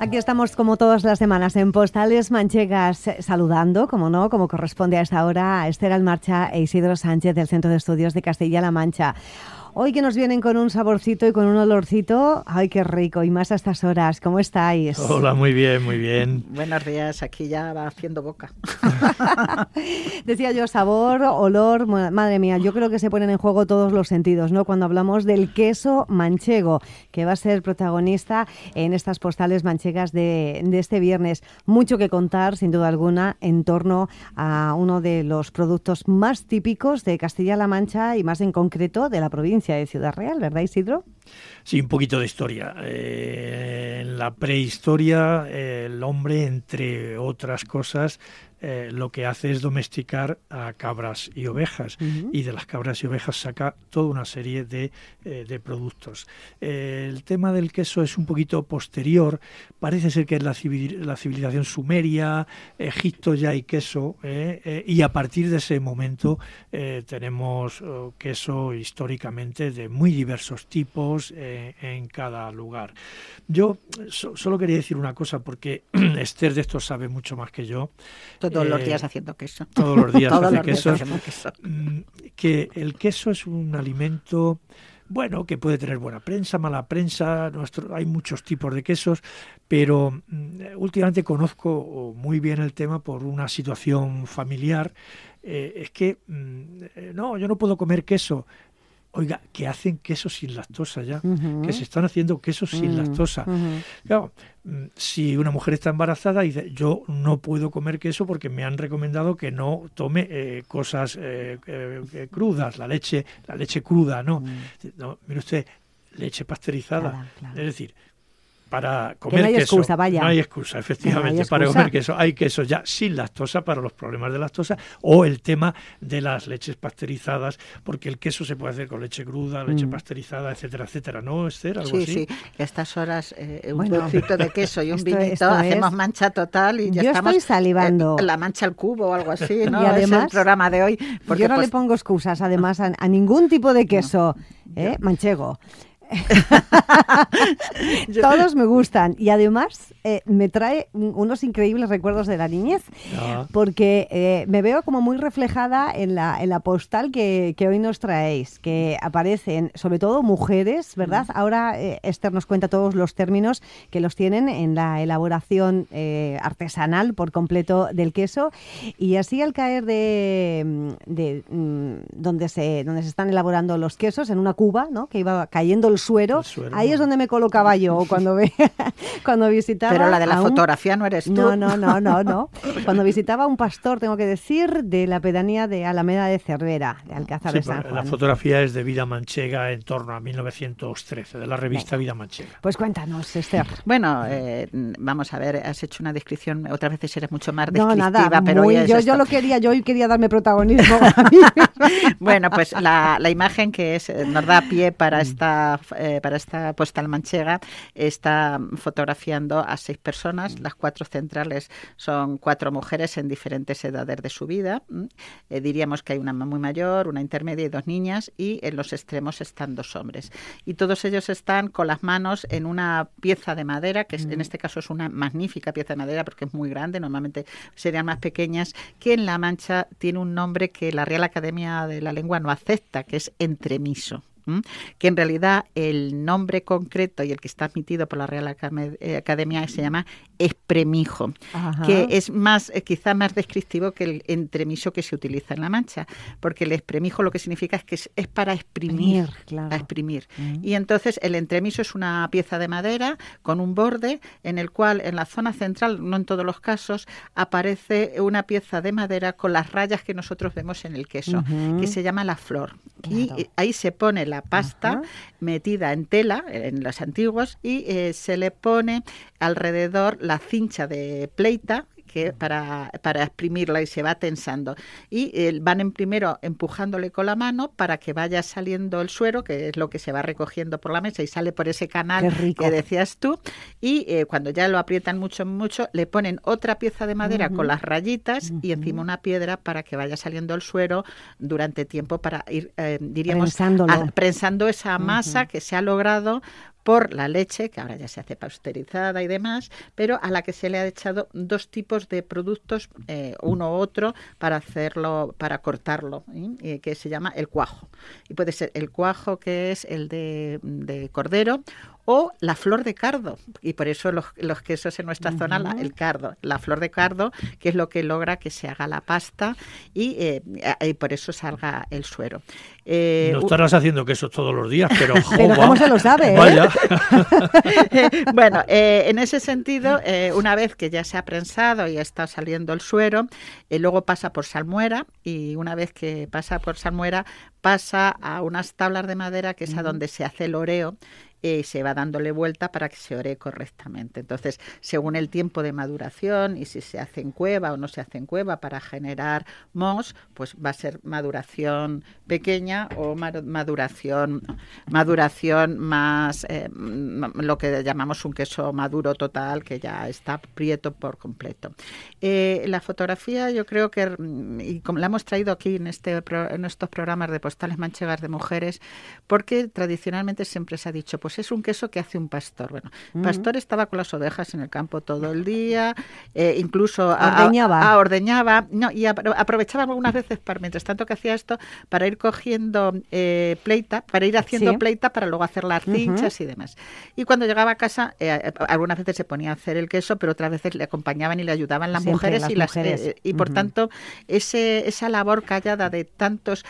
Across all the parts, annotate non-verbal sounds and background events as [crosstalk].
Aquí estamos como todas las semanas en Postales Manchegas eh, saludando, como no, como corresponde a esta hora, a Esther Almarcha e Isidro Sánchez del Centro de Estudios de Castilla-La Mancha. Hoy que nos vienen con un saborcito y con un olorcito, ay, qué rico, y más a estas horas. ¿Cómo estáis? Hola, muy bien, muy bien. Buenos días, aquí ya va haciendo boca. [laughs] Decía yo, sabor, olor, madre mía, yo creo que se ponen en juego todos los sentidos, ¿no? Cuando hablamos del queso manchego, que va a ser protagonista en estas postales manchegas de, de este viernes. Mucho que contar, sin duda alguna, en torno a uno de los productos más típicos de Castilla-La Mancha y más en concreto de la provincia de Ciudad Real, ¿verdad Isidro? Sí, un poquito de historia. Eh, en la prehistoria, el hombre, entre otras cosas, eh, lo que hace es domesticar a cabras y ovejas y de las cabras y ovejas saca toda una serie eh, de, productos. el tema del queso es un poquito posterior, parece ser que es la, la civilización sumeria, Egipto ya hay queso y a partir de ese momento tenemos oh, queso históricamente de muy diversos tipos, eh, en cada lugar. Yo solo quería decir una cosa, porque [clears throat] Esther de esto sabe mucho más que yo. Todos los eh, días haciendo queso. Todos los días, [laughs] haciendo queso, mm, Que el queso es un alimento bueno, que puede tener buena prensa, mala prensa, nuestro, hay muchos tipos de quesos, pero mm, últimamente conozco muy bien el tema por una situación familiar. Eh, es que, mm, no, yo no puedo comer queso, oiga, que hacen queso sin lactosa ya, que se están haciendo quesos sin mm, lactosa. Mm, si una mujer está embarazada y dice, yo no puedo comer queso porque me han recomendado que no tome eh, cosas eh, eh, crudas, la leche, la leche cruda, ¿no? Mm. no mire usted, leche pasteurizada. Es decir, para comer queso. no hay Excusa, vaya. No hay excusa, efectivamente, para comer queso. Hay queso ya sin lactosa para los problemas de lactosa o el tema de las leches pasteurizadas, porque el queso se puede hacer con leche cruda, leche mm. pasteurizada, etcétera, etcétera, ¿no, Esther? sí, sí. A estas horas eh, un trocito de queso y un hacemos mancha total y ya yo estamos... Estoy eh, salivando. Eh, la mancha al cubo o algo así, [laughs] ¿no? y además, el programa de hoy. Porque yo no le pues, pongo excusas, además, a, ningún tipo de queso manchego. [laughs] Todos me gustan y además eh, me trae unos increíbles recuerdos de la niñez ah. porque eh, me veo como muy reflejada en la, en la postal que, que hoy nos traéis, que aparecen sobre todo mujeres, ¿verdad? Mm. Ahora eh, Esther nos cuenta todos los términos que los tienen en la elaboración artesanal por completo del queso y así al caer de, de, mm, donde, se, donde se están elaborando los quesos, en una cuba, ¿no? Que iba cayendo el suero, ahí es donde me colocaba yo cuando, ve, [laughs] cuando visitaba. Pero la de la fotografía no eres tú. No, no, no, no, no. Cuando visitaba un pastor, tengo que decir, de la pedanía de Alameda de Cervera, de Alcázar de San Juan. La fotografía es de Vida Manchega en torno a 1913, de la revista Vida Manchega. Pues cuéntanos, Esther. Bueno, eh, vamos a ver, has hecho una descripción, otras veces eres mucho más descriptiva, pero yo, yo lo quería, yo hoy quería darme protagonismo. [laughs] bueno, pues la, la imagen que es, eh, nos da pie para mm. esta eh, para esta postal manchega está fotografiando a seis personas. Mm. Las cuatro centrales son cuatro mujeres en diferentes edades de su vida. Eh, diríamos que hay una muy mayor, una intermedia y dos niñas. Y en los extremos están dos hombres. Y todos ellos están con las manos en una pieza de madera, que en mm. este caso es una magnífica pieza de madera porque es muy grande, normalmente serían más pequeñas, que en La Mancha tiene un nombre que la Real Academia de la Lengua no acepta, que es entremiso que en realidad el nombre concreto y el que está admitido por la Real Academia eh, se llama espremijo, que es más, eh, quizá más descriptivo que el entremiso que se utiliza en la mancha, porque el espremijo lo que significa es que es, para exprimir, exprimir. Mm. Y entonces el entremiso es una pieza de madera con un borde en el cual en la zona central, no en todos los casos, aparece una pieza de madera con las rayas que nosotros vemos en el queso, que se llama la flor. Y eh, ahí se pone la pasta metida en tela, en los antiguos, y eh, se le pone alrededor la cincha de pleita que para, para, exprimirla y se va tensando. Y eh, van en primero empujándole con la mano para que vaya saliendo el suero, que es lo que se va recogiendo por la mesa y sale por ese canal que decías tú. Y eh, cuando ya lo aprietan mucho, mucho, le ponen otra pieza de madera con las rayitas y encima una piedra para que vaya saliendo el suero durante tiempo para ir, eh, diríamos, prensando esa masa que se ha logrado por la leche, que ahora ya se hace pasteurizada y demás, pero a la que se le ha echado dos tipos de productos, eh, uno u otro, para hacerlo, para cortarlo, y eh, que se llama el cuajo. Y puede ser el cuajo que es el de cordero o la flor de cardo, y por eso los, quesos en nuestra zona, el cardo, la flor de cardo, que es lo que logra que se haga la pasta y, eh, por eso salga el suero. Eh, no estarás haciendo quesos todos los días, pero, [laughs] pero ¿cómo se lo sabe? Eh? [laughs] bueno, en ese sentido, una vez que ya se ha prensado y está saliendo el suero, luego pasa por salmuera y una vez que pasa por salmuera, pasa a unas tablas de madera que es a donde se hace el oreo y eh, se va dándole vuelta para que se ore correctamente. Entonces, según el tiempo de maduración y si se hace en cueva o no se hace en cueva para generar mos, pues va a ser maduración pequeña o maduración, maduración más eh, lo que llamamos un queso maduro total que ya está prieto por completo. Eh, la fotografía yo creo que, mm, como la hemos traído aquí en, este, en estos programas de post tales manchegas de mujeres, porque tradicionalmente siempre se ha dicho, pues es un queso que hace un pastor. Bueno, el mm. Pastor estaba con las ovejas en el campo todo el día, eh, incluso ordeñaba, ordeñaba no, y aprovechaba algunas veces para, mientras tanto que hacía esto, para ir cogiendo eh, pleita, para ir haciendo pleita para luego hacer las cinchas y demás. Y cuando llegaba a casa, eh, algunas veces se ponía a hacer el queso, pero otras veces le acompañaban y le ayudaban las mujeres y las y por tanto ese, esa labor callada de tantos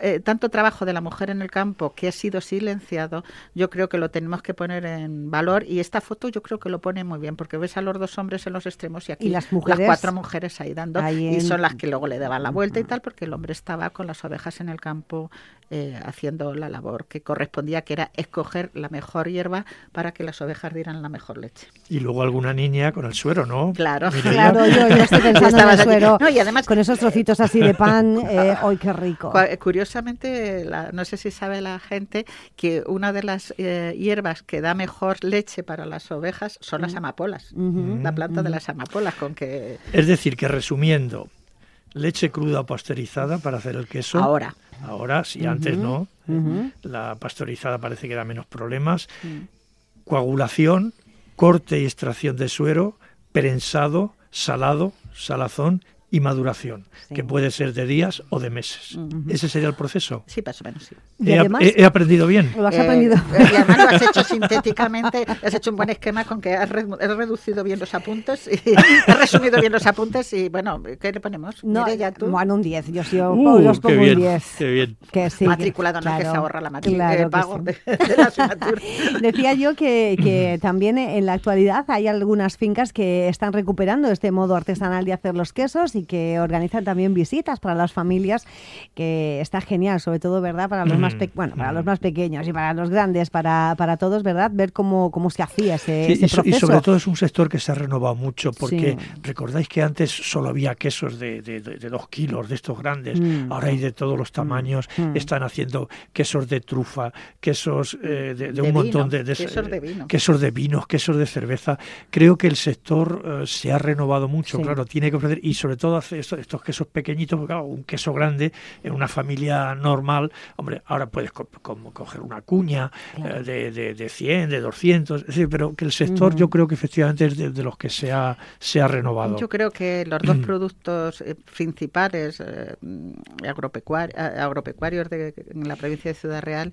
eh, tanto trabajo de la mujer en el campo que ha sido silenciado, yo creo que lo tenemos que poner en valor y esta foto yo creo que lo pone muy bien porque ves a los dos hombres en los extremos y aquí las, cuatro mujeres ahí dando y son las que luego le daban la vuelta y tal porque el hombre estaba con las ovejas en el campo eh, haciendo la labor que correspondía, que era escoger la mejor hierba para que las ovejas dieran la mejor leche. Y luego alguna niña con el suero, ¿no? Claro, claro, yo, estoy [laughs] pensando en el suero. y además, con esos trocitos así de pan, eh, [laughs] qué rico! Curiosamente, no sé si sabe la gente que una de las eh, hierbas que da mejor leche para las ovejas son las mm. amapolas, la planta de mm. las amapolas. con que... Es decir, que resumiendo, leche cruda pasteurizada para hacer el queso. Ahora. Ahora, si sí, antes no. ¿eh? La pasteurizada parece que da menos problemas. Coagulación, corte y extracción de suero, prensado, salado, salazón y maduración, que puede ser de días o de meses. Ese sería el proceso. Sí, más o menos, sí. he, además, he, aprendido bien. Lo has eh, aprendido. Eh, has hecho sintéticamente, has hecho un buen esquema con que has, reducido bien los apuntes, y [laughs] has resumido bien los apuntes y bueno, ¿qué le ponemos? No, ya tú. Bueno, un 10, yo sí, uh, un 10. Qué bien. Que sí, Matriculado, no es que se ahorra la matrícula, pago la asignatura. [laughs] Decía yo que, que también en la actualidad hay algunas fincas que están recuperando este modo artesanal de hacer los quesos que organizan también visitas para las familias, que está genial, sobre todo, ¿verdad? Para los más, bueno, para los más pequeños y para los grandes, para, para todos, ¿verdad? Ver cómo, cómo se hacía ese, y, proceso. Y sobre todo es un sector que se ha renovado mucho, porque recordáis que antes solo había quesos de, de, dos kilos, de estos grandes, mm. ahora hay de todos los mm. tamaños, mm. están haciendo quesos de trufa, quesos eh, de, un montón de, quesos de vino. quesos de vinos, quesos de cerveza. Creo que el sector eh, se ha renovado mucho, claro, tiene que ofrecer, y sobre todo todos estos, estos quesos pequeñitos, un queso grande en una familia normal, hombre, ahora puedes coger una cuña eh, de, de, 100, de 200, pero que el sector yo creo que efectivamente es de, los que se ha, se ha renovado. Yo creo que los dos productos eh, principales eh, agropecuarios de, en la provincia de Ciudad Real,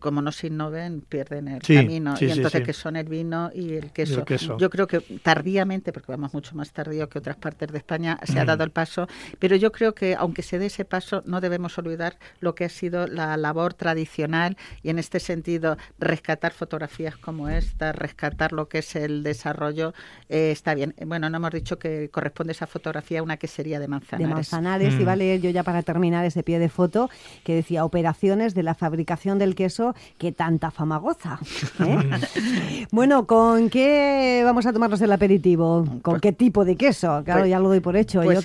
como no se innoven, pierden el camino. y entonces, que son el vino y el, queso. y el queso. Yo creo que tardíamente, porque vamos mucho más tardío que otras partes de España, se ha dado el paso, pero yo creo que aunque se dé ese paso, no debemos olvidar lo que ha sido la labor tradicional y en este sentido rescatar fotografías como esta, rescatar lo que es el desarrollo, eh, está bien. Eh, bueno, no hemos dicho que corresponde esa fotografía a una que sería de Manzanares. De Manzanares, y mm. vale yo ya para terminar ese pie de foto que decía operaciones de la fabricación del queso que tanta fama goza. ¿eh? [laughs] bueno, ¿con qué vamos a tomarnos el aperitivo? Mm, ¿Con pues qué tipo de queso? Claro, pues ya lo doy por hecho pues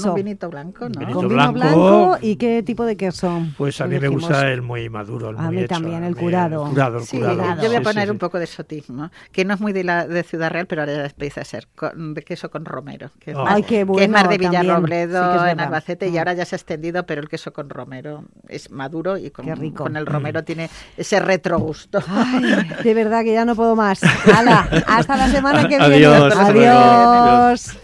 con un vinito blanco, vino blanco. ¿Y qué tipo de queso? Pues a mí me gusta el muy maduro, a mí también, el curado. Yo voy a poner un poco de sotismo, que no es muy de, Ciudad Real, pero ahora empieza a ser de queso con romero. Que, es, ah. Ay, qué bueno, es más de Villarrobledo, en Albacete, y ah. ahora ya se ha extendido, pero el queso con romero es maduro y con, el mm. romero tiene ese retrogusto. [laughs] de verdad que ya no puedo más. [laughs] hasta la semana que viene. Adiós. Adiós.